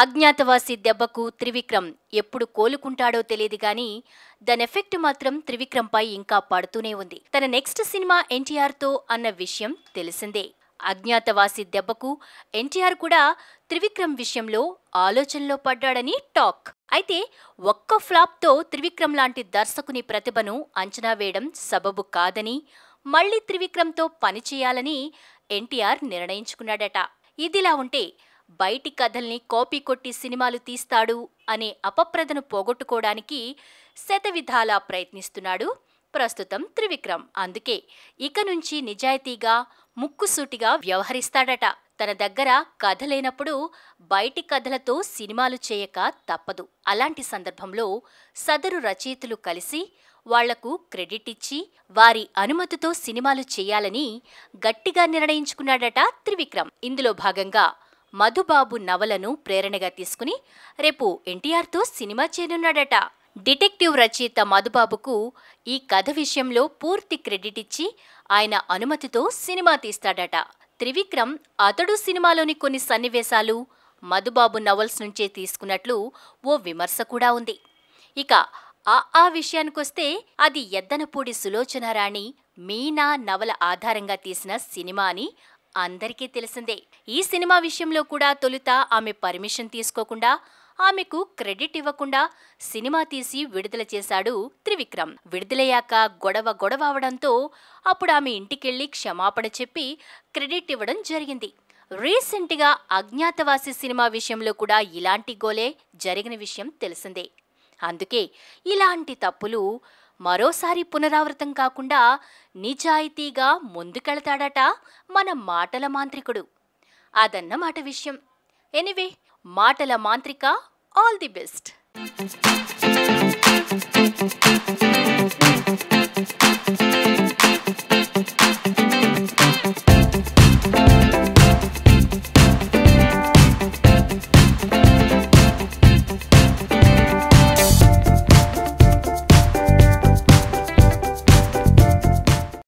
అజ్ఞాతవాసి దెబ్బకు త్రివిక్రమ్ ఎప్పుడు కోలుకుంటాడో తెలియదు గాని దాని ఎఫెక్ట్ మాత్రం త్రివిక్రమ్పై ఇంకా పడుతూనే ఉంది తన నెక్స్ట్ సినిమా ఎన్టీఆర్తో అన్న విషయం తెలిసిందే అజ్ఞాతవాసి దెబ్బకు ఎన్టీఆర్ కూడా త్రివిక్రమ్ విషయంలో ఆలోచనలో పడ్డాడని టాక్ అయితే ఒక్క ఫ్లాప్తో త్రివిక్రమ్ లాంటి దర్శకుని ప్రతిభను అంచనా వేయడం సబబు కాదని మళ్లీ త్రివిక్రమ్తో పనిచేయాలని ఎన్టీఆర్ నిర్ణయించుకున్నాడట ఇదిలా ఉంటే బయటి కథల్ని కాపీ కొట్టి సినిమాలు తీస్తాడు అనే అపప్రదను పోగొట్టుకోవడానికి శతవిధాలా ప్రయత్నిస్తున్నాడు ప్రస్తుతం త్రివిక్రమ్ అందుకే ఇక నుంచి నిజాయితీగా ముక్కుసూటిగా వ్యవహరిస్తాడట తన దగ్గర కథ లేనప్పుడు బయటి కథలతో సినిమాలు చేయక తప్పదు అలాంటి సందర్భంలో సదరు రచయితలు కలిసి వాళ్లకు క్రెడిట్ ఇచ్చి వారి అనుమతితో సినిమాలు చేయాలని గట్టిగా నిర్ణయించుకున్నాడట త్రివిక్రమ్ ఇందులో భాగంగా మధుబాబు నవలను ప్రేరణగా తీసుకుని రేపు ఎన్టీఆర్తో సినిమా చేయనున్నాడట డిటెక్టివ్ రచయిత మధుబాబుకు ఈ కథ విషయంలో పూర్తి క్రెడిట్ ఇచ్చి ఆయన అనుమతితో సినిమా తీస్తాడట త్రివిక్రమ్ అతడు సినిమాలోని కొన్ని సన్నివేశాలు మధుబాబు నవల్స్ నుంచే తీసుకున్నట్లు ఓ విమర్శ కూడా ఉంది ఇక ఆ ఆ విషయానికొస్తే అది ఎద్దనపూడి సులోచనారాణి మీనా నవల ఆధారంగా తీసిన సినిమా అని అందరికీ తెలిసిందే ఈ సినిమా విషయంలో కూడా తొలుత ఆమె పర్మిషన్ తీసుకోకుండా ఆమెకు క్రెడిట్ ఇవ్వకుండా సినిమా తీసి విడుదల చేశాడు త్రివిక్రమ్ విడుదలయ్యాక గొడవ గొడవ అవడంతో అప్పుడు ఆమె ఇంటికెళ్ళి క్షమాపణ చెప్పి క్రెడిట్ ఇవ్వడం జరిగింది రీసెంట్గా అజ్ఞాతవాసి సినిమా విషయంలో కూడా ఇలాంటి గోలే జరిగిన విషయం తెలిసిందే అందుకే ఇలాంటి తప్పులు మరోసారి పునరావృతం కాకుండా నిజాయితీగా ముందుకెళతాడట మన మాటల మాంత్రికుడు అదన్నమాట విషయం ఎనివే మాటల మాంత్రిక ఆల్ ది బెస్ట్